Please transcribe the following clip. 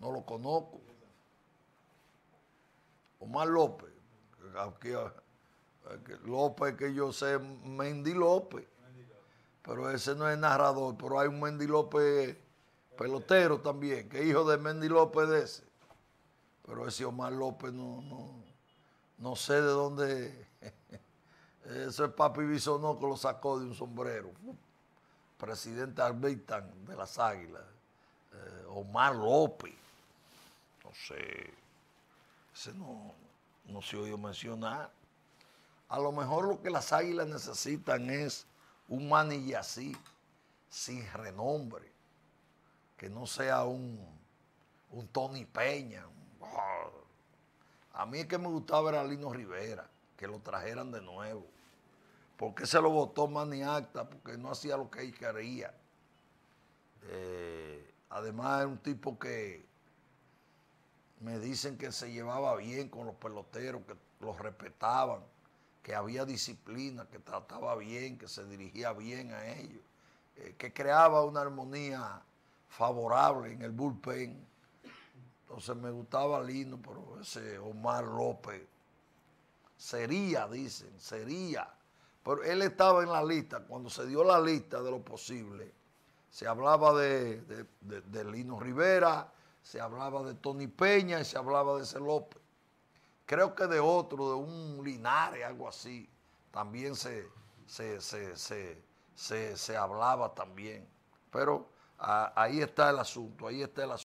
no lo conozco. Omar López, López que yo sé, Mendy López, pero ese no es narrador, pero hay un Mendy López pelotero también, que hijo de Mendy López de ese, pero ese Omar López no, no, sé de dónde, eso es Papi Bisonó que lo sacó de un sombrero, presidente Arbitán de las Águilas, eh, Omar López. No sé, ese no, se oyó mencionar. A lo mejor lo que las águilas necesitan es un así sin renombre, que no sea un, un Tony Peña. A mí es que me gustaba ver a Lino Rivera, que lo trajeran de nuevo. porque se lo votó Manny Acta? Porque no hacía lo que él quería. Eh, además era un tipo que me dicen que se llevaba bien con los peloteros, que los respetaban, que había disciplina, que trataba bien, que se dirigía bien a ellos, eh, que creaba una armonía favorable en el bullpen. Entonces me gustaba Lino, pero ese Omar López sería, dicen, sería. Pero él estaba en la lista, cuando se dio la lista de lo posible, se hablaba de, de Lino Rivera, se hablaba de Tony Peña y se hablaba de ese López. Creo que de otro, de un Linares, algo así, también se, se, se, se hablaba también. Pero ah, ahí está el asunto, ahí está el asunto.